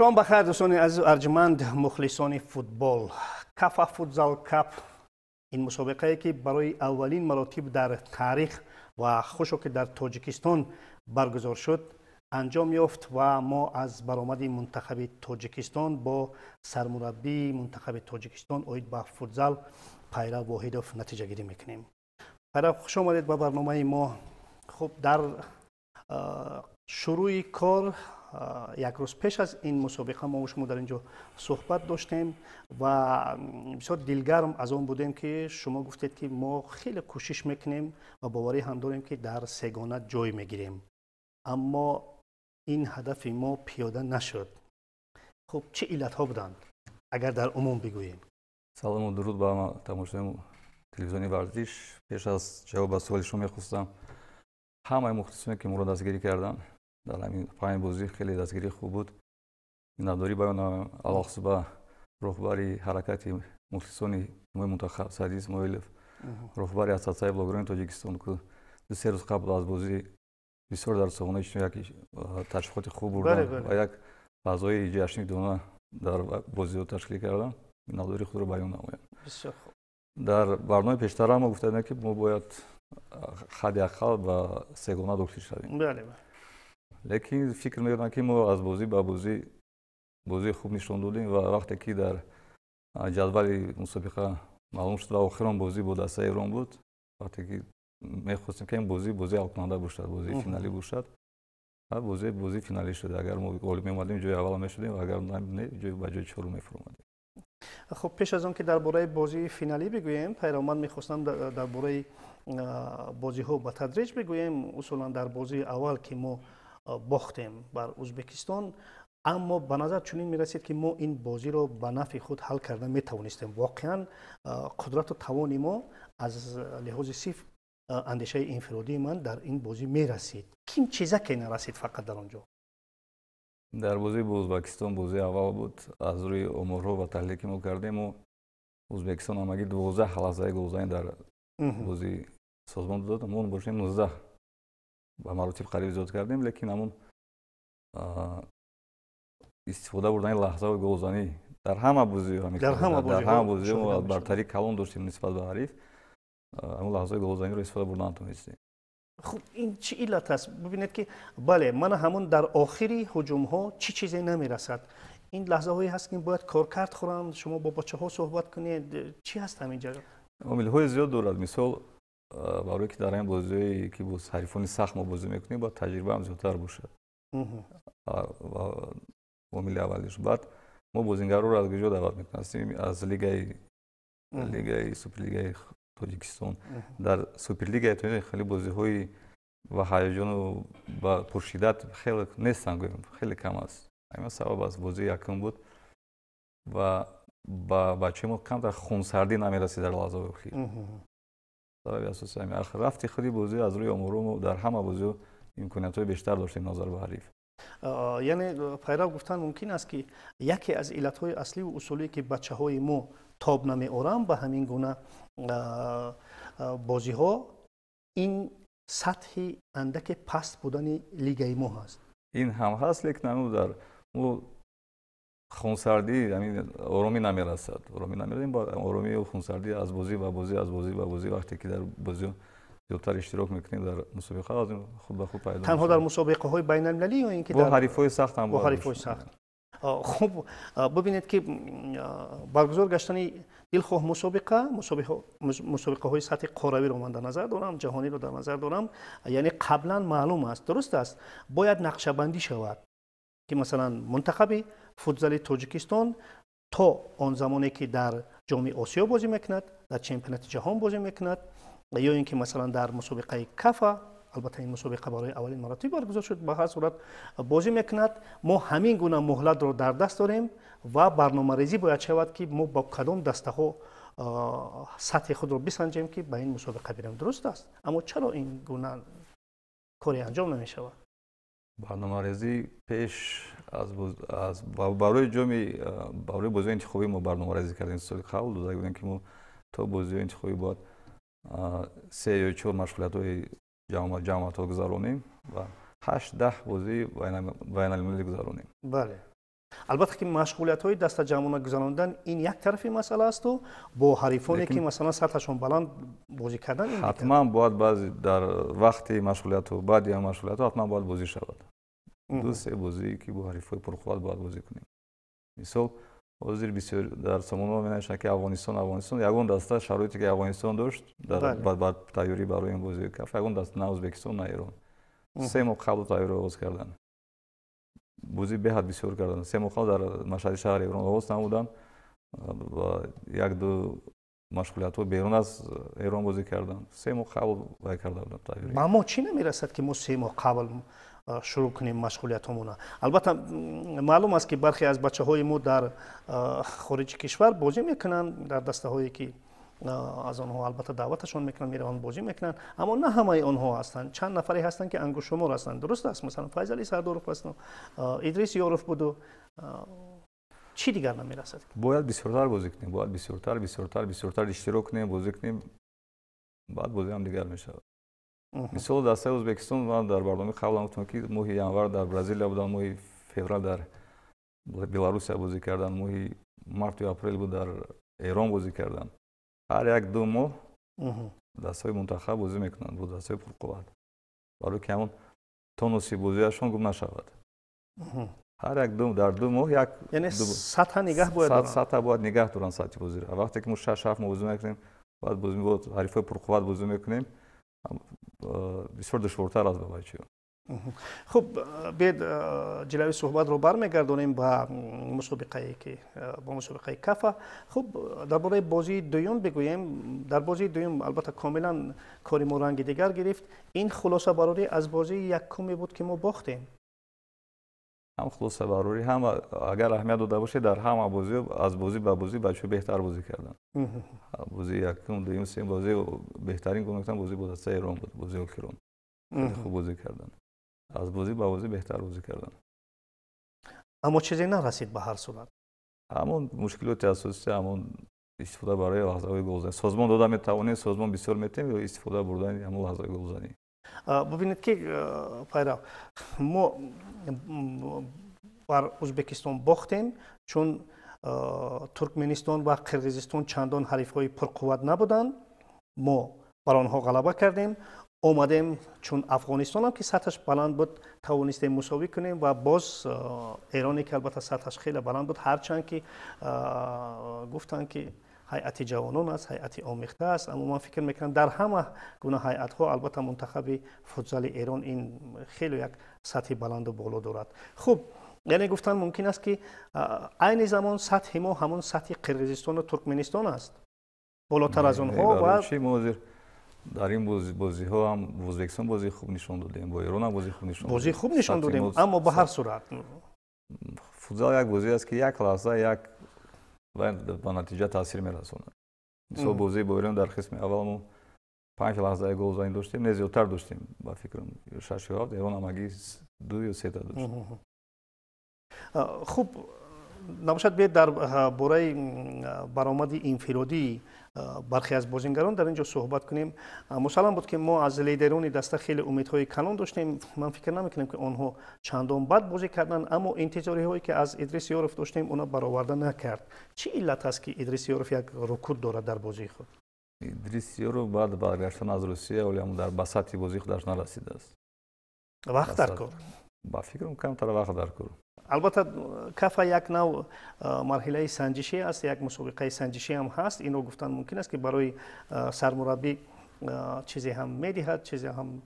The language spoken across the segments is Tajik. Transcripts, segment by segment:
шумо бахайр дӯстони азиз арҷуманд мухлисони футбол кафа футзал кап ин мусобиқае ки барои аввалин маротиб дар таърих ва хушо ки дар тоҷикистон баргузор шуд анҷом ёфт ва мо аз баромади мунтахаби тоҷикистон бо сармураббии мунтахаби тоҷикистон оид ба футзал пайрав воҳидов натиҷагирӣ мекунем пайрав хуш омадед ба барномаи мо хуб дар шурӯи кор یک روز پیش از این مسابقه ما و شما در اینجا صحبت داشتیم و بسیار دلگرم از آن بودیم که شما گفتید که ما خیلی کوشش میکنیم و باوری هم داریم که در سگانه جای میگیریم اما این هدف ما پیاده نشد خب چه علت ها بودند اگر در عموم بگوییم سلام و درود به تماشایم تلویزیونی ورزش پیش از جواب سوال شما میخواستم همه مختصانی که مورد ازگیری دستگیری کردن дар ҳамин пан бозӣ хеле дастгири хуб буд миннатдорӣ баён намоем алохсус ба роҳбари ҳаракати мухлисони имои мунтахаб саъди исмоилов роҳбари асадсаҳиб логирони тоҷикистон ку ду се рӯз қабл аз бозӣ бисёр дар соҳонаи чино як ташвиқоти хуб бурдан ва як фазои ҷашни дона дар бозиҳо ташкил кардан миннатдори худро баён намоям дар барномаи пештарам мо гуфтадем ки мо бояд ҳадди аққал ба сегона доктир шавем лекин фикр мекунам ки мо аз бозӣ ба бозӣ бозии хуб нишон додем ва вақте ки дар ҷадвали мусобиқа маълум шуд ва охирон бозӣ бо дастаи эрон буд вақте ки мехостем ки ин бозӣ бозӣ ҳалкунанда бошад бозии финалӣ бошад бозӣ бозӣ финалӣ шуд агар мо олиб меомадем ҷои аввал мешудем вагар не ба ҷои чорум мефуромадем хуб пеш аз он ки дар бораи бозии финалӣ бигӯем пайро ман мехостам дар бораи бозиҳо ба тадриҷ бигӯем усулан дар бозии аввал ки мо Э, бохтем бар узбекистон аммо ба назар чунин мерасед ки мо ин бозиро ба нафи худ ҳал карда метавонистем воқеан э, қудрату тавони мо аз э, лиҳози сиф андешаи инфиродии ман дар ин бозӣ мерасед ким чизаке нарасед фақат дар он ҷо дар бозӣ бо узбекистон бозӣ аввал буд аз рӯи оморҳо ва таҳлили ки мо кардему узбекистон ҳамагӣ дувозда ҳалазаи голзанӣ дар бозӣ созмон додад мо бошем нуздаҳ به مراتب قریب زود کردیم لیکن همون استفاده بردن لحظه و گلزنی در همه بوزی ها در همه بوزی, در همه برتری کلون داشتیم نسبت به حریف همون لحظه گلزنی رو استفاده بردن تونستیم خب این چی علت است ببینید که بله من همون در آخری هجوم ها چی چیزی نمیرسد این لحظه هایی هست که باید کار کرد خورند شما با بچه ها صحبت کنید چی هست همینجا؟ عامل های زیاد دارد مثال барое ки дар ин бозиое ки бо ҳарифони сахт мо бозӣ мекунем бояд таҷрибаам зиёдтар бошад омили аввалиш баъд мо бозингарро аз гиҷо даъват мекунастем аз лигаи лигаи суперлигаи тоҷикистон дар суперлигаи то хеле бозиҳои ба ҳаяҷону ба пуршиддат хеле нестан гӯем хеле кам аст ҳамин сабаб аст бозии якум буд ва ба бачаи мо камтар хунсардӣ намерасид дар лаҳзаои охир برای اساس همین رفتی خیلی بازی از روی امورم و در همه بازی های بیشتر داشتیم نظر به حریف یعنی پیرا گفتن ممکن است که یکی از علت های اصلی و اصولی که بچه های ما تاب نمی به همین گونه بازی ها این سطح اندک پست بودن لیگ ما هست این هم هست لیکن در مو خونسردی همین یعنی ارومی نمیرسد ارومی نمیرسد با ارومی و خونسردی از بازی و بازی از بازی و بازی وقتی که در بازی زودتر اشتراک میکنیم در مسابقه از خود به خود پیدا تنها در مسابقه های بین المللی یا اینکه در حریف های سخت هم با حریف های سخت خب ببینید که برگزار گشتن دلخواه مسابقه مسابقه, مسابقه های سطح قاربی رو من در نظر دارم جهانی رو در نظر دارم یعنی قبلا معلوم است درست است باید نقشه بندی شود که مثلا منتخبی فوتزال تاجیکستان تا آن زمانی که در جام آسیا بازی میکند در چمپیونت جهان بازی میکند یا اینکه مثلا در مسابقه کفا البته این مسابقه برای اولین مرتبه برگزار شد به هر صورت بازی میکند ما همین گونه مهلت را در دست داریم و برنامه ریزی باید شود که ما با کدام دسته ها سطح خود را بسنجیم که به این مسابقه بریم درست است اما چرا این گونه کاری انجام نمی شود барномарезӣ пеш барои бозиҳои интихобӣ мо барномарезӣ кардем соли қабл дода будем ки мо то бозиҳои интихобӣ бояд се ё чор машғулиятҳои ҷамъоматҳо гузаронем ва ҳашт даҳ бозии байналмилалӣ гузаронем бале албатта ки машғулиятҳои дастаҷамона гузаронидан ин як тарафи масъала асту бо ҳарифоне ки масалан сатҳашон баланд бозӣ кардан ҳатман бояд баъзе дар вақти машғулиято баъди ам машғулиято ҳатман бояд бозӣ шавад ду се бозӣ ки бо ҳарифҳои пурқувват бояд бозӣ кунем мисол ҳозир бисёр дар сомонҳо менавишанд ки афғонистон афғонистон ягон даста шароите ки афғонистон дошт дар тайёрӣ барои ин бозии каф ягон даста на узбекистон на эрон се моҳ қабл тайёрӣ оғоз карданд бузӣ беҳад бисёр кардан се мохал дар машҳади шаҳри эврон овоз намуданд ва якду машғулиятҳо берун аз эврон бозӣ карданд се моҳ қабл вай карда буданд таъвир ба мо чӣ намерасад ки мо се моҳ қабл шуруъ кунем машғулиятҳомона албатта маълум аст ки бархе аз бачаҳои мо дар хориҷи кишвар бозӣ мекунанд дар дастаҳое ки از آنها البته دعوتشون میکنن میروند بازی میکنن اما نه همه آنها هستند چند نفری هستند که انگوش شمار هستند درست است مثلا فیض علی سردارف هستن. ادریس یارف بود چی دیگر نمیرسد باید بسیارتر بازی کنیم باید بسیارتر بسیارتر بسیارتر اشتراک کنیم بازی کنیم بعد بازی هم دیگر میشه مثال دسته ازبکستان من در برنامه قبل هم گفتم که ماه ینور در برزیل بودم ماه فوریه در بلاروس بازی کردن ماه مارت و اپریل بود در ایران بازی کردن ҳар як ду моҳ дастҳои мунтахаб бозӣ мекунанд бо дастҳои пурқувват вале ки ҳамон тонуси бозиашон гум нашавад ҳар як ду дар ду моҳ як яъне сатҳа нигаҳ бояд сатҳа бояд нигаҳ доранд сатҳи бозира вақте ки мо шаш ҳафт мо бозӣ мекунем бад бо ҳарифҳои пурқувват бозӣ мекунем бисёр душвортар аст ба бачаҳо خب بید جلوی صحبت رو برمیگردونیم با مسابقه که با مسابقه کفا خب درباره بازی دویون بگوییم در بازی دویون البته کاملا کاری ما رنگ دیگر گرفت این خلاصه براری از بازی یکمی بود که ما باختیم هم خلاصه براری هم اگر اهمیت داده باشه در هم بازی از بازی به بازی بچه بهتر بازی کردن بازی یکم دوم سیم بازی بهترین گونهتان بازی بود سه ایران بود بازی اوکرون خوب بازی کردن аз бозӣ ба бозӣ беҳтар бозӣ кардан аммо чизе нарасид ба ҳар сурат ҳамон мушкилоти асосӣ ҳамон истифода барои лаҳзаҳои голзанӣ созмон дода метавонед созмон бисёр метавонед истифода бурдани ҳамон лаҳзаҳои голзанӣ бубинед ки пайрав мо бар ӯзбекистон бохтем чун туркменистон ва қирғизистон чандон ҳарифҳои пурқувват набуданд мо бар онҳо ғалаба кардем اومدیم چون افغانستان هم که سطحش بلند بود توانستیم مساوی کنیم و باز ایرانی که البته سطحش خیلی بلند بود هرچند که گفتن که هیئت جوانان است هیئت آمیخته است اما من فکر میکنم در همه گونه هیئت ها البته منتخب فوتزال ایران این خیلی یک سطح بلند و بالا دارد خوب یعنی گفتن ممکن است که عین زمان سطح ما همون سطح قرقیزستان و ترکمنستان است بالاتر از اونها و дар ин бозиҳо ҳам ӯзбекистон бозӣ хуб нишон додем бо ирон ҳам бозӣ хубнишонбозӣ хуб нишон додем аммо ба ҳар сурат футзал як бозӣ аст ки як лаҳза як ба натиҷа таъсир мерасонад мисол бозӣ бо ирон дар қисми аввал мо панҷ лаҳзаи гол зан доштем не зиёдтар доштем ба фикрам шаш ё ҳафт ирон ҳамаги ду ё сета дошт хуб набошад биед дар бораи баромади инфиродии Э, бархе аз бозингарон дар ин ҷо суҳбат кунем э, мусаллам буд ки мо аз лидерони даста хеле умедҳои калон доштем ман фикр намекунам ки онҳо чандон бад бозӣ карданд аммо интизориҳое ки аз идрис ёров доштем она бароварда накард чӣ иллат аст ки идрис ёров як рукуд дорад дар бозии худ идрис ёров баъд баргаштан аз русия олиам дар ба сатҳи бозии худаш нарасидааст вақт дар кор ба фикрам камтар вақт дар кор البته کف یک نو مرحله سنجشی است یک مسابقه سنجشی هم هست اینو گفتن ممکن است که برای سرمربی چیزی هم میدهد چیزی هم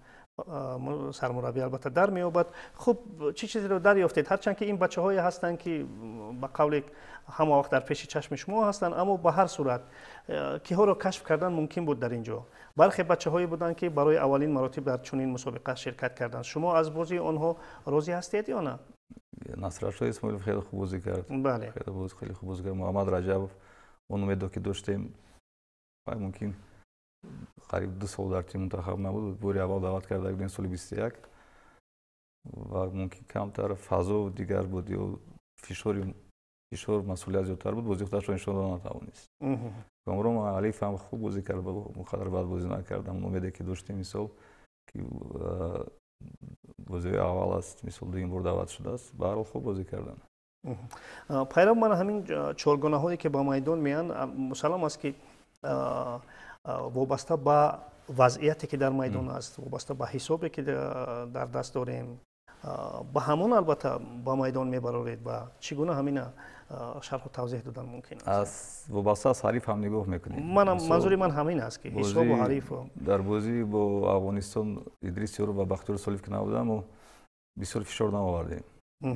سرمربی البته در میابد خب چی چیزی رو دریافتید هرچند که این بچه های هستند که به قول همه وقت در پیش چشم شما هستند اما به هر صورت که ها رو کشف کردن ممکن بود در اینجا برخی بچه هایی بودند که برای اولین مراتب در چنین مسابقه شرکت کردند شما از بازی آنها راضی هستید یا نه насрашо исмоилов хеле хуб бозӣ кард хеле хуб бозӣ кард муҳаммад раҷабов он умедо ки доштем ай мумкин қариб ду сол дар тим мунтахаб набуд бори аввал даъват карда будем соли бисту як ва мумкин камтар фазо дигар буд ё фишори фишор масъулият зиёдтар буд бози худашро нишон дода натавонист комрон алиф ҳам хуб бозӣ кард бо қадар бад бозӣ накардам он умеде ки доштем исол ки бозии аввал аст мисол дуюм бор даъват шудааст баҳрҳол хуб бозӣ кардан пайрав ман ҳамин чоргонаҳое ки ба майдон меянд мусаллам аст ки вобаста ба вазъияте ки дар майдон аст вобаста ба ҳисобе ки дар даст дорем ба ҳамон албатта ба майдон мебароред ва чӣ гуна ҳамина Э, шарҳу тавзеҳ додан мумкин аст вобаста аз ҳариф ҳам нигоҳ мекунем ман манзури ман ҳамин аст ки ҳисобу ҳарифу дар бозӣ бо афғонистон идрис ёров ва бахтиёр солиф ки набудаму бисёр фишор наовардем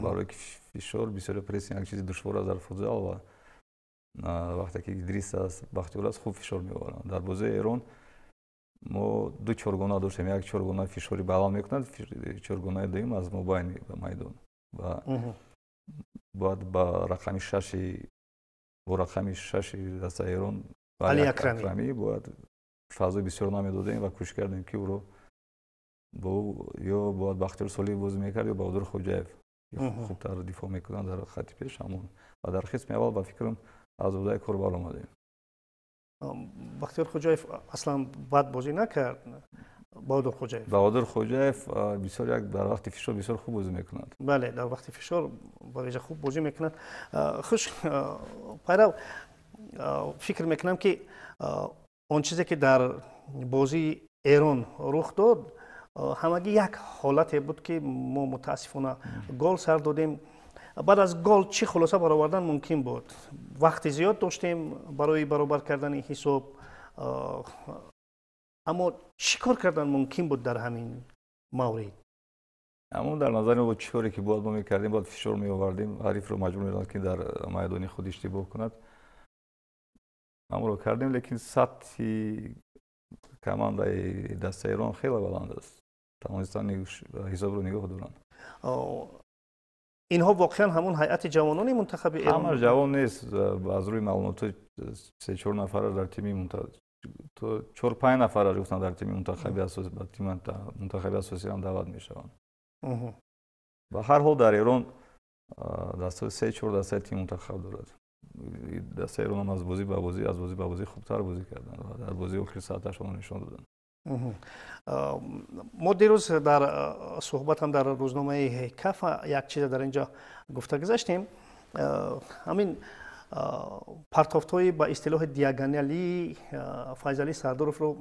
барои ки фишор бисёр прессинг як чизи душвор аст дар футзал ва вақте ки идрис аст бахтиёр аст хуб фишор меоварам дар бозии эрон мо ду чоргона доштем як чоргона фишори баланд мекунад чоргонаи дуюм аз мобайни ба майдон ва uh -huh бояд ба рақами шаши бо рақами шаши дастаирон али акрами бояд фазои бисёр намедодем ва кӯшиш кардем ки ӯро бо ё бояд бахтиёр солиев бозӣ мекард ё баҳодур хоҷаев хубтар дифоъ мекунад дар хатти пеш ҳамон ва дар қисми аввал ба фикрам аз одаи кор баромадем бахтиёр хоҷоев аслан бад бозӣ накард баҳодур хоҷаев баҳодур хоҷаев бисёр як дар вақти фишор бисёр хуб бозӣ мекунад бале дар вақти фишор бареҷа хуб бозӣ мекунад хуш пайрав фикр мекунам ки он чизе ки дар бозии эрон рух дод ҳамагӣ як ҳолате буд ки мо мутаассифона гол сар додем баъд аз гол чӣ хулоса баровардан мумкин буд вақти зиёд доштем барои баробар кардани ҳисоб اما چیکار کردن ممکن بود در همین مورد اما در نظر ما چیکاری که باید ما میکردیم باید فشار می آوردیم حریف رو مجبور می که در میدان خود اشتباه کند اما رو کردیم لیکن سطح کمانده دست ایران خیلی بلند است تمام حساب رو نگاه دارند اینها واقعا همون هیئت جوانان منتخب ایران همه جوان نیست از روی معلومات سه چهار نفر در تیمی تو چهار پنج نفر رو گفتن در تیم منتخبی اساسی با تیم منتخبی اساسی هم دعوت میشوند و هر حال در ایران دسته سه چهار دسته تیم منتخب دارد دسته ایران هم از بازی به بازی از بازی به بازی خوبتر بازی کردن و در بازی آخر ساعتشون نشان دادن ما دیروز در صحبت هم در روزنامه کف یک چیز در اینجا گفته گذاشتیم همین پارتوفت های با اصطلاح دیاگانالی فایزالی سردروف رو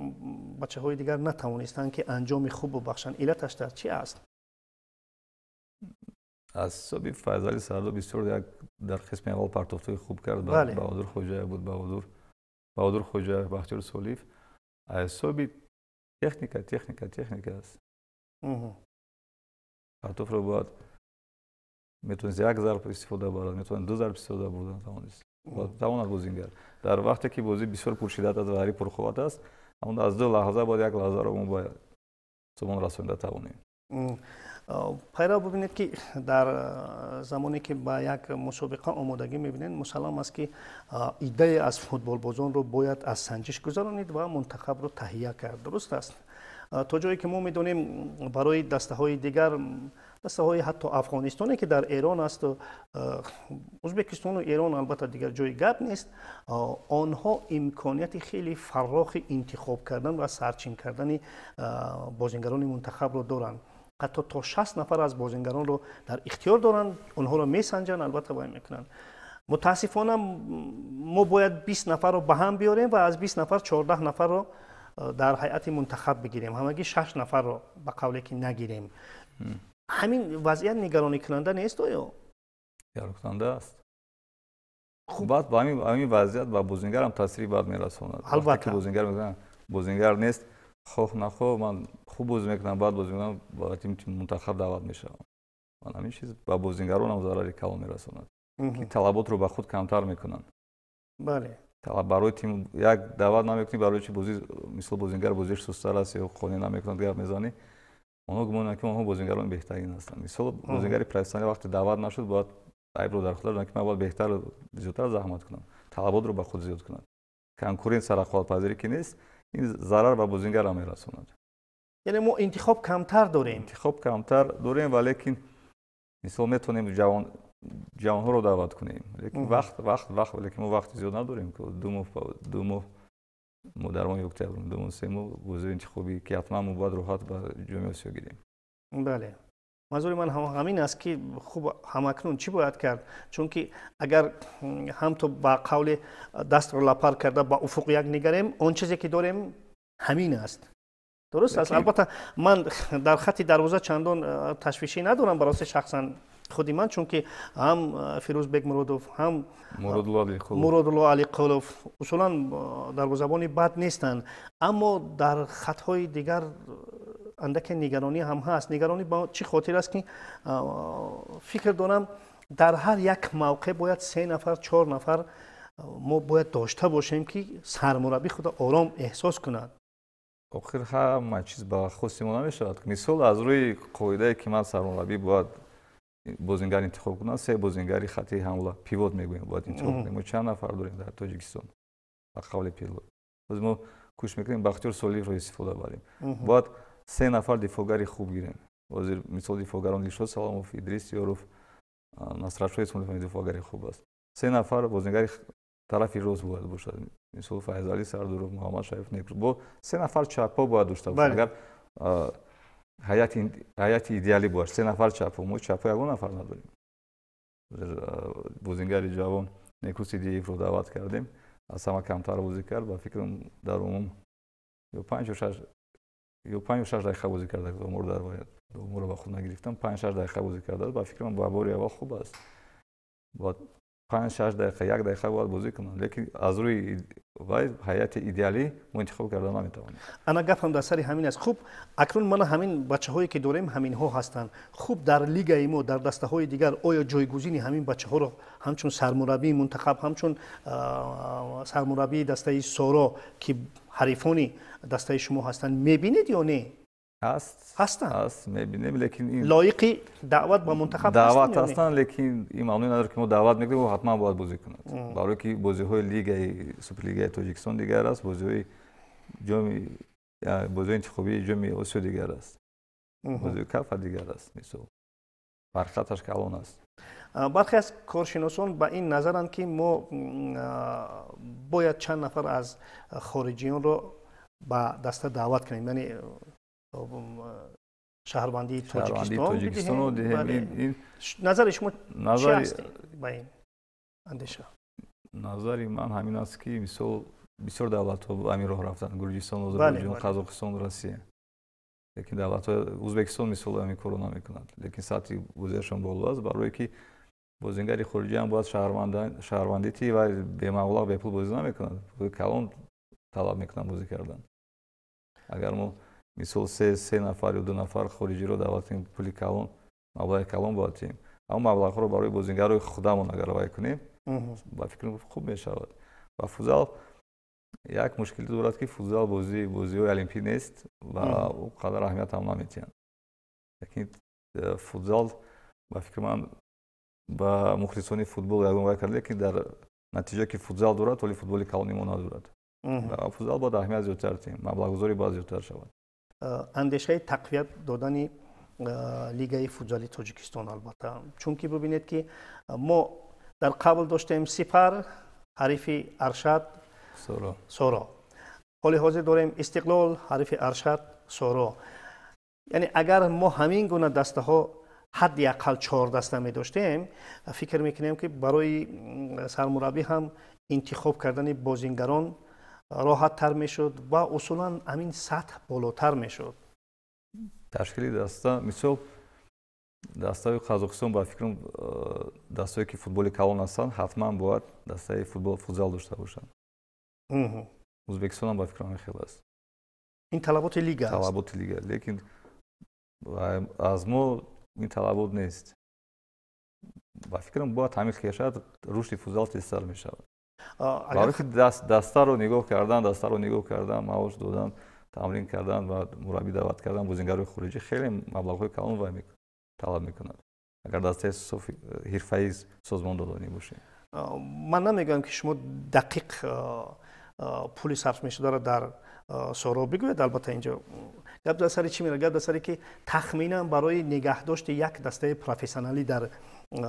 بچه های دیگر نتوانستند که انجام خوب و بخشن ایلتش در چی است؟ از صبح فایزالی سردروف بیشتر در قسم اول پارتوفت های خوب کرد با بله. حضور خوجه بود با حضور با حضور خوجه بخشور سولیف از صبح تکنیکا تکنیکا تکنیکا است رو باید میتونی یک ضرب استفاده برد میتونی دو ضرب استفاده بردن توانست توانست بوزینگر در وقتی که بازی بسیار پرشدت است و هری است اون از دو لحظه باید یک لحظه رو باید سمون رسونده توانیم پیرا ببینید که در زمانی که با یک مسابقه آمادگی میبینید مسلم است که ایده از فوتبال بازان رو باید از سنجش گذارانید و منتخب رو تهیه کرد درست است تا جایی که ما میدونیم برای دسته های دیگر قصه های حتی افغانستانی که در ایران است و ازبکستان و ایران البته دیگر جای گپ نیست آنها امکانیت خیلی فراخ انتخاب کردن و سرچین کردن بازنگران منتخب را دارند حتی تا 60 نفر از بازنگران رو در اختیار دارند آنها رو میسنجن البته باید میکنن متاسفانه ما باید 20 نفر رو به هم بیاریم و از 20 نفر 14 نفر رو در هیئت منتخب بگیریم همگی 6 نفر رو به قولی که نگیریم ҳамин вазъият нигаронӣкунанда нест оё нигаронӣкунанда аст бад ба ҳамин вазъият ба бузингар ҳам таъсири бад мерасонад албатта бузингар мегӯяд бузингар нест хоҳ нахоҳ ман хуб бозӣ мекунам бад бозӣ мекунам ба тими мунтахаб даъват мешавам ман ҳамин чиз ба бозингаронам зарари калон мерасонад ки талаботро ба худ камтар мекунанд бале барои тим як даъват намекунӣ барои чи бозӣ мисли бозингар бозиш сусттар аст ё қонӣ намекунад гап мезанӣ онҳо гумонанд ки онҳо бозингарони беҳтарин ҳастанд мисол бозингари профессионал вақте даъват нашуд бояд айбро дар худа ки ман бояд беҳтар зиёдтар заҳмат кунам талаботро ба худ зиёд кунад конкуренсия рақобатпазирӣ ки нест ин зарар ба бозингарам мерасонад яъне мо интихоб камтар дорем интихоб камтар дорем валекин мисол метавонем ҷавон ҷавонҳоро даъват кунем лекин вақт вақт вақт лекин мо вақти зиёд надорем ки ду моҳ ду моҳ мо дар моҳи октябр думу се мо вузӯ интихоби ки ҳатман мо бояд роҳат ба ҷомеи осиё гирем бале манзури ман ҳамин аст ки хуб ҳамакнун чӣ бояд кард чунки агар ҳамто ба қавли дастро лапар карда ба уфуқ як нигарем он чизе ки дорем ҳамин аст дуруст аст албатта ман дар хати дарвоза чандон ташвиши надорам ба росте шахсан خودی من چون که هم فیروز بیگ مرودوف هم مرودلو علی قلوف اصولا در زبانی بد نیستند اما در خطهای دیگر اندک نگرانی هم هست نگرانی با چی خاطر است که فکر دارم در هر یک موقع باید سه نفر چهار نفر ما باید داشته باشیم که سرمربی خود آرام احساس کند آخر هم چیز با خواستی ما می شود مثال از روی قویده که من سرمربی باید бозингар интихоб кунанд се бозингари хати ҳамла пивот мегӯем бояд интихобкунем чанд нафар дорем дар тоҷикистон ба қавли пивот ози мо кӯш мекунем бахтиёр соливро истифода барем бояд се нафар дифогари хуб гирем озир мисол дифогарон дилшод саломов идрис ёров насрашо исмоилов дифогари хуб аст се нафар бозингари тарафи рост бояд бошад мисол файзалӣ сардуров муҳаммад шаиф некрӯ бо се нафар чаппо бояд доштабошад ҳайати идеалӣ буд се нафар чапу мо чапу ягон нафар надорем бузингари ҷавон неку сиди ифро даъват кардем аз ҳама камтар бозӣ кард ба фикрам дар умум ё панҷ ё шаш дақиқа бозӣ карда домур дарояд домурро ба худ нагирифтам панҷ шаш дақиқа бозӣ кардааст ба фикрам ба бори аввал хуб аст پنج شش دقیقه یک دقیقه باید بازی کنم لیکن از روی وای حیات ایدئالی منتخب کردن نمیتونم انا گفتم هم در همین است خوب اکنون من همین بچه هایی که داریم همین ها هستند خوب در لیگ ما در دسته های دیگر آیا جایگزین همین بچه ها رو همچون سرمربی منتخب همچون سرمربی دسته سورا که حریفانی دسته شما هستند میبینید یا نه هست هستن هست میبینیم لیکن این لایقی دعوت با منتخب دعوت یعنی. هستن لیکن این معنی نداره که ما دعوت میکنیم و حتما باید بازی کنند برای که بازی های لیگ سوپر لیگ تاجیکستان دیگر است بازی های جام بازی انتخابی جام آسیا دیگر است بازی کف دیگر است میسو فرقتش کلون است برخی از کارشناسان به این نظرند که ما باید چند نفر از خارجیان رو به دسته دعوت کنیم یعنی шаҳрвандии тоҷикистон назари шумо чи аст ба ин андеша назари ман ҳамин аст ки мисол бисёр давлатҳо ба ҳамин роҳ рафтанд гурҷистон озарбойҷон қазоқистон россия лекин давлатҳо ӯзбекистон мисол ҳамин корро намекунад лекин сатҳи бозиашон боло аст барое ки бозингари хориҷиам бояд шаҳрвандитӣ ва бемаблағ бепул бозӣ намекунад калон талаб мекунад бозӣ кардан агар мо мисол се се нафар ё ду нафар хориҷиро даъватем пули калон маблағи калон боядтем ҳамн маблағҳоро барои бозингарои худамон агар вай кунем ба фикри хуб мешавад ва фузал як мушкили дорад ки фузал бози бозиҳои олимпӣ нест ва он қадар аҳамиятам наметиҳанд лекин э, фузал ба фикри ман ба мухлисони футбол ягон вай кард лекин дар натиҷа ки фузал дорад вале футболи калони мо надорад фузал бояд аҳамият зиёдтар тем маблағгузори бояд зиёдтар шавад Э, андешаи тақвият додани э, лигаи футзоли тоҷикистон албатта чунки бубинед ки э, мо дар қабл доштем сифар ҳарифи аршад соро ҳоли ҳозир дорем истиқлол ҳарифи аршад соро яъне агар мо ҳамин гуна дастаҳо ҳадди ақал чор даста медоштем фикр мекунем ки барои сармураббӣ ҳам интихоб кардани бозингарон роҳаттар мешуд ва усулан ҳамин сатҳ болотар мешуд ташкили даста мисол дастаи қазоқистон ба фикрам э, дастае ки футболи калон ҳастанд ҳатман бояд дастаи футбол футзал дошта бошанд ӯзбекистонам ба фикрам ин хел аст ин талаботи лига талаботи лига лекин аз мо ин талабот нест ба фикрам бояд ҳамин хел шояд рушди футзал тезтар мешавад برای دست دسته رو نگاه کردن دسته رو نگاه کردن ماوس دادن تمرین کردن و مربی دعوت کردن بازیگرای خروجی خیلی مبلغ های وای میکنه. طلب میکنند اگر دسته سوزمان دادنی باشه من نمیگم که شما دقیق پولی صرف میشه داره در سورو بگوید البته اینجا گپ در سری چی میره گپ در سری که تخمینا برای نگه داشت یک دسته پروفسیونالی در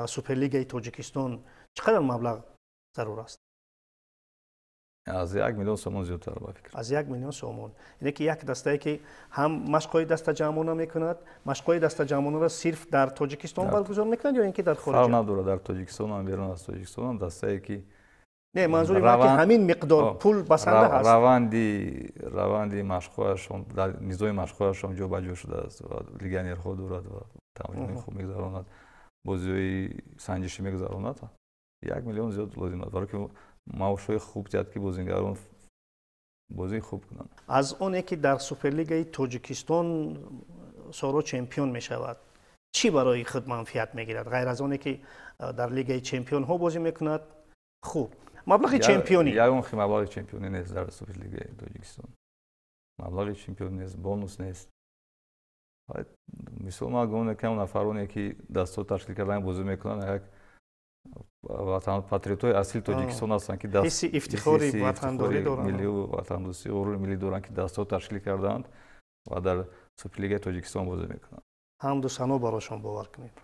سوپرلیگ توجیکستان چقدر مبلغ ضرور است аз як миллион сомон зиёдтар ба фикр аз як миллион сомон яъне ки як дастае ки ҳам машқҳои дастаҷамона мекунад машқҳои дастаҷамонаро сирф дар тоҷикистон баргузор мекунад ё ин ки дар хориҷ фарқ надорад дар тоҷикистонам берун аз тоҷикистонам дастае ки не манзури ман ки ҳамин миқдор пул басанда ҳаст раванди раванди машқҳояшон дар низои машқҳояшон ҷо ба ҷо шудааст ва легионерҳо дорад ва тамрини хуб мегузаронад бозиҳои санҷишӣ мегузаронад як миллион зиёд лозим аст бароки мавшои хуб диҳад ки бозингарон бозӣ хуб кунанд аз оне ки дар суперлигаи тоҷикистон соро чемпион мешавад чӣ барои худ манфиат мегирад ғайр аз оне ки дар лигаи чемпионҳо бозӣ мекунад хуб маблағи чемпионӣ ягон хи маблағи чемпионӣ нест дар суперлигаи тоҷикистон маблағи чемпион нест бонус нест мисол ман гумон мекунам нафароне ки дастҳо ташкил кардан бозӣ мекунанд як патриотҳои асли тоҷикистон ҳастанд киҳисси ифтихори ватандориммилию ватандӯсти ғурури миллӣ доранд ки дастҳо ташкил кардаанд ва дар суперлигаи тоҷикистон бозӣ мекунанд ҳамду сано барошон бовар кунед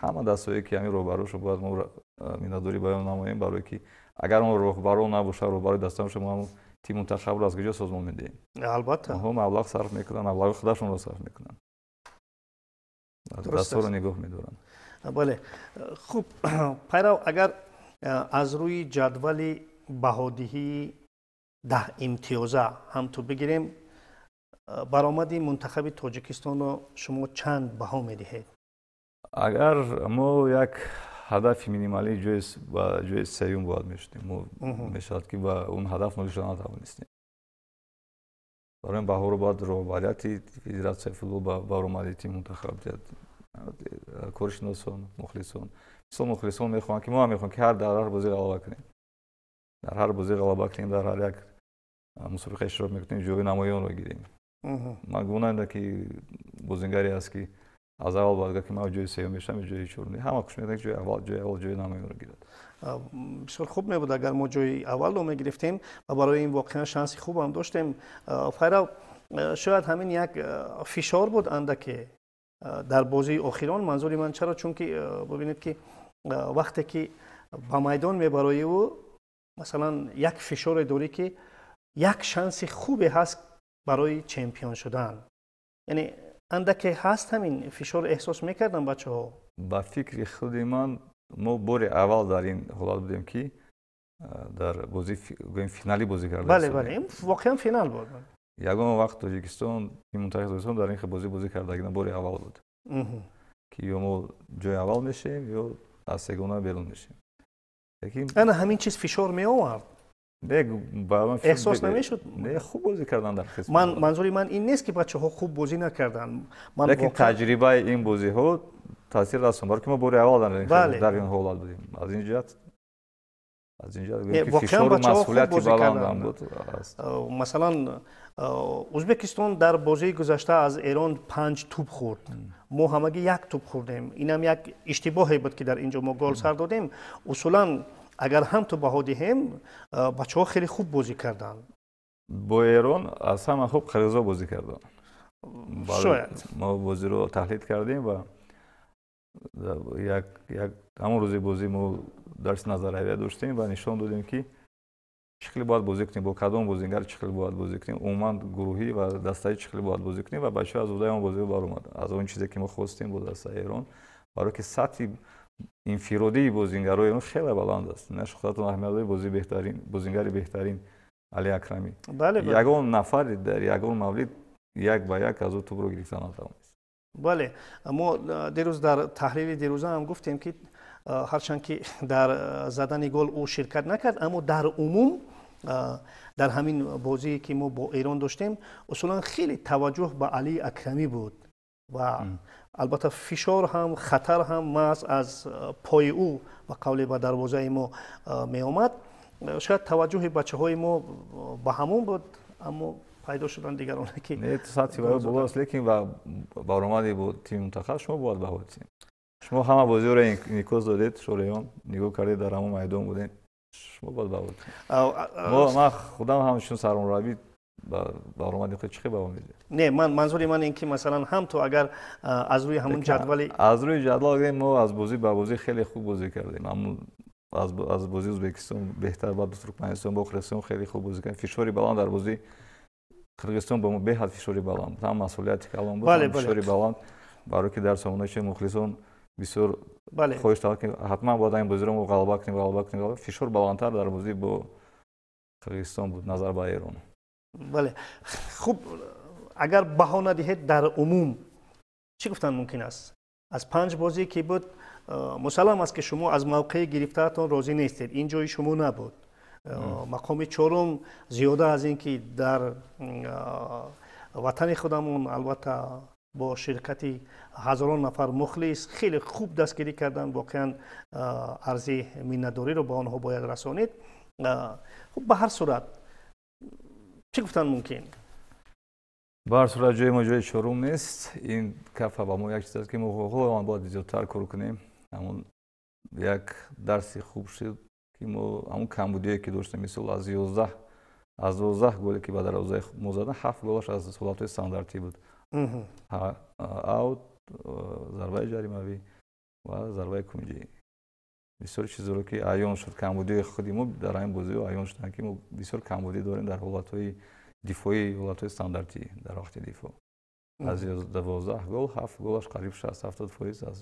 ҳама дастҳое ки ҳамин роҳбарошо бояд мо миннатдорӣ баён намоем барое ки агар он роҳбарон набошад роҳбари дастаошо мо ти мунтахабро аз куҷо созмон медиҳем албатта онҳо маблағ сарф мекунанд маблағи худашонро сарф мекунанд дастҳоро нигоҳ медоранд بله خوب، پیرو اگر از روی جدول بهادهی ده امتیازه هم تو بگیریم برآمد منتخب تاجیکستان رو شما چند بها میدهید اگر ما یک هدف مینیمالی جویس، با جویس سیوم باید میشدیم میشد که با اون هدف نوشتن شدن نتوانستیم برای این بها رو باید روبریتی فدرات سیفلو با برآمد منتخب دید коршиносон мухлисон мисол мухлисон мехоҳанд ки мо ҳам мехоҳем ки ҳар дар ҳар бозӣ ғалаба кунем дар ҳар бозӣ ғалаба кунем дар ҳар як мусобиқа иштирок мекунем ҷои намоёнро гирем ман гуна нда ки бозингаре аст ки аз аввал баъда ки ман ҷои сеюм мешавам ҷои чорум ҳама куш мекунад ҷои аввал ҷои аввал ҷои намоёнро гирад бисёр хуб мебуд агар мо ҷои аввалро мегирифтем ва барои ин воқеан шанси хубам доштем файра шояд ҳамин як фишор буд андаке Э, дар бозии охирон манзури ман чаро чунки э, бубинед ки э, вақте ки ба майдон мебароиву масалан як фишоре дорӣ ки як шанси хубе ҳаст барои чемпион шудан яъне андаке ҳаст ҳамин фишор эҳсос мекардан бачаҳо ба фикри худи ман мо бори аввал дар ин ҳолат будем ки дар бозии финалӣ бозӣ кардабалебале воқеан финал буд ягон вақт тоҷикистон ин мунтақи тоҷикистон дар ин бозӣ бозӣ кардагина бори аввал буд ки ё мо ҷои аввал мешавем ё аз сегона берун мешавем ана ҳамин чиз фишор меовард эҳсос намешуд хуб бозӣ кардан дар қисман манзури ман ин нест ки бачаҳо хуб бозӣ накарданд лекин таҷрибаи ин бозиҳо таъсир расон барки мо бори аввал дар ин ҳолат будем аз ин ҷиҳат аз ин ҷиҳат фишору масъулияти баланд ам буд э, масалан اوزبکستان در بازی گذشته از ایران پنج توپ خورد ما همگی یک توپ خوردیم این هم یک اشتباهی بود که در اینجا ما گل سر دادیم اصولا اگر هم تو بها دهیم بچه ها خیلی خوب بازی کردن با ایران از همه خوب خریزا بازی کردن شاید ما بازی رو تحلیل کردیم و یک یک همون روزی بازی ما درس نظریه داشتیم و نشان دادیم که чӣ хеле бояд бозӣ кунем бо кадом бозингар чӣ хеле бояд бозӣ кунем умуман гурӯҳӣ ва дастаи чӣ хеле бояд бозӣ кунем ва бачо аз удаи он бозӣ баромад аз он чизе ки мо хостем бо дастаи эрон барое ки сатҳи инфиродии бозингарои эрон хеле баланд аст на шухратон аҳмедов бози бетарин бозингари беҳтарин али акрамӣ бале ягон нафар дар ягон мавлид як ба як аз ӯ тубро гирифта натавонист бале мо дирӯз дар таҳлили дирӯза ҳам гуфтем ки هرچند که در زدن گل او شرکت نکرد اما در عموم در همین بازی که ما با ایران داشتیم اصولا خیلی توجه به علی اکرمی بود و البته فشار هم خطر هم ماز از پای او و قول به دروازه ما می آمد شاید توجه بچه های ما به همون بود اما پیدا شدن دیگران که نه سطحی برای لیکن و برآمدی بود تیم منتخب شما باید به шумо ҳама бозиро инъикос додед шолиён нигоҳ кардед дар ҳамон майдон будем шумо бод бавод ман худам ҳамчун сармураббӣ ба баромади худ чӣ хел баво медиҳед не ман манзури ман ин ки масалан ҳамту агар аз рӯи ҳамун ҷадвали аз рӯи ҷадвал мо аз бозӣ ба бозӣ хеле хуб бозӣ кардем аз бозии ӯзбекистон беҳтар ба туркманистон бо қирғизистон хеле хуб бозӣ кардем фишори баланд дар бозии қирғизистон бо мо беҳад фишори баланд ҳам масъулияти калон бушори баланд барои ки дар сомонаи мухлисон بسیار خویش تاکن حتما با بازی رو غالبا کنیم غالبا کنیم غالبا فیشور بالانتار در بازی بو خریستان بود نظر با ایران. بله خوب اگر باهونه دیه در عموم چی گفتن ممکن است؟ از پنج بازی که بود؟ مسلما از که شما از موقع گرفتارتون روزی نیستید. این جایی شما نبود. مقام چورم زیاده از اینکه در وطن خودمون البته бо ширкати ҳазорон нафар мухлис хеле хуб дастгирӣ карданд воқеан арзи миннатдориро ба онҳо бояд расонид хуб ба ҳар сурат чӣ гуфтан мумкин ба ҳар сурат ҷои мо ҷои чорум нест ин кафа ба мо як чиз аст ки мо хоҳоан бояд зиёдтар кор кунем ҳамн як дарси хуб шуд ки мо ҳамн камбудие ки доштем мисол аз ёздаҳ аз дувоздаҳ голе ки ба даравзаи мо задан ҳафт голаш аз ҳолатҳои стандартӣ буд аут э, зарбаи ҷаримавӣ ва зарбаи кунҷӣ бисёр чизоро ки аён шуд камбудии худи мо дар ҳамин бозио аён шудан ки мо бисёр камбудӣ дорем дар ҳолатҳои дифои ҳолатҳои стандартӣ дар вақти дифоъ аз дувоздаҳ гол ҳафт голаш қариб шаст ҳафтод фоиз аз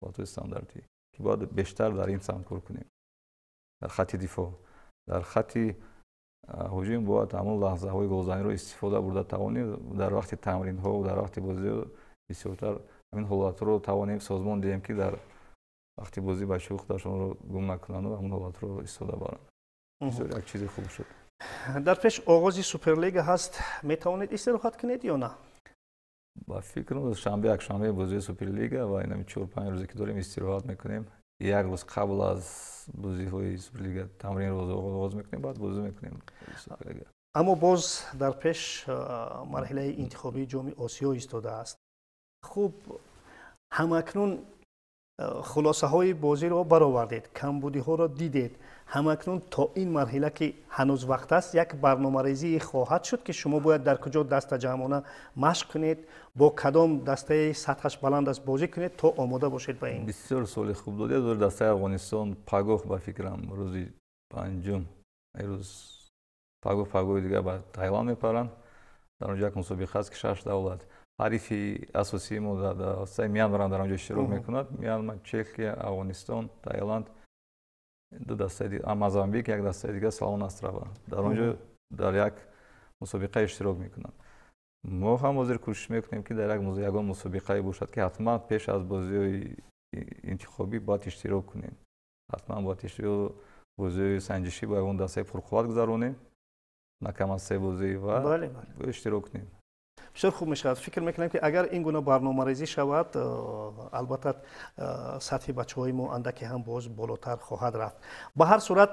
ҳолатҳои стандартӣ ки бояд бештар дар ин самт кор кунем дар хатти дифоъ дар хатти ҳуҷум бояд ҳамон лаҳзаҳои голзаниро истифода бурда тавонем дар вақти тамринҳо дар вақти бозиҳо бисёртар ҳамин ҳолатро тавонем созмон диҳем ки дар вақти бозӣ ба шуи худашонро гум накунанду ҳамон ҳолатро истифода баранд бисёр як чизи хуб шуд дар пеш оғози суперлига ҳаст метавонед истироҳат кунед ё на ба фикрм шанбе якшанбе бозии суперлига ва инами чор панҷ рӯзе ки дорем истироҳат мекунем як рӯз қабл аз бозиҳои суперлига тамрин рӯзо оғоз мекунем баъд бозӣ мекунем аммо боз дар пеш марҳилаи интихобии ҷоми осиё истодааст хуб ҳамакнун хулосаҳои бозиро баровардед камбудиҳоро дидед همکنون تا این مرحله که هنوز وقت است یک برنامه ریزی خواهد شد که شما باید در کجا دست جمعانه مشق کنید با کدام دسته سطحش بلند است بازی کنید تا آماده باشید به این بسیار سال خوب دادید در دسته افغانستان پاگوخ به فکرم روزی پنجم امروز پاگو پاگو دیگه به تایوان میپرند در اونجا یک مسابقه است که شش دولت حریفی اساسی ما در دسته میان برند در اونجا شروع میکند میان چک افغانستان تایلند ду дастаи мозамбик як дастаи дигар салон астрава дар он ҷо дар як мусобиқа иштирок мекунанд мо ҳам ҳозир кӯшиш мекунем ки дар ягон мусобиқае бошад ки ҳатман пеш аз бозиҳои интихобӣ бояд иштирок кунем ҳатман бояд бозиҳои санҷишӣ бо ягон дастаи пурқувват гузаронем на кам аз се бозӣ ва иштирок кунем بسیار خوب میشود فکر میکنم که اگر این گونه برنامه ریزی شود البته سطح بچه های ما اندکی هم باز بالاتر خواهد رفت به هر صورت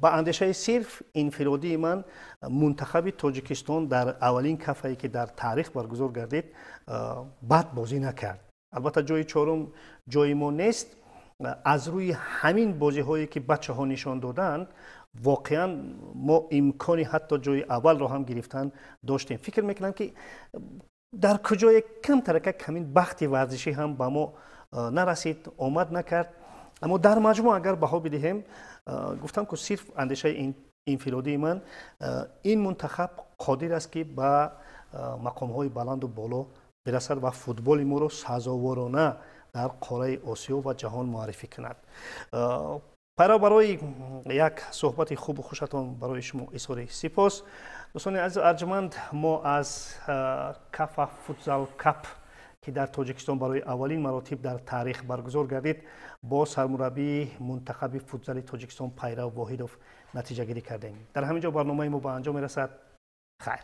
با اندیشه صرف انفرادی من منتخب تاجیکستان در اولین کفایی که در تاریخ برگزار گردید بد بازی نکرد البته جای چورم جای ما نیست از روی همین بازی هایی که بچه ها نشان دادند воқеан мо имкони ҳатто ҷои аввалро ҳам гирифтан доштем фикр мекунам ки дар куҷое кам тарака камин бахти варзишӣ ҳам ба мо нарасид омад накард аммо дар маҷмӯъ агар баҳо бидиҳем гуфтам ку сирф андешаи инфиродии ман ин мунтахаб қодир аст ки ба мақомҳои баланду боло бирасад ва футболи моро сазоворона дар қораи осиё ва ҷаҳон муаррифӣ кунад пайро барои як суҳбати хубу хушатон барои шумо изҳори сипос дӯстони азиз арҷуманд мо аз кафа футзал кап ки дар тоҷикистон барои аввалин маротиб дар таърих баргузор гардид бо сармураббии мунтахаби футзали тоҷикистон пайрав воҳидов натиҷагирӣ кардем дар ҳамин ҷо барномаи мо ба анҷом мерасад хайр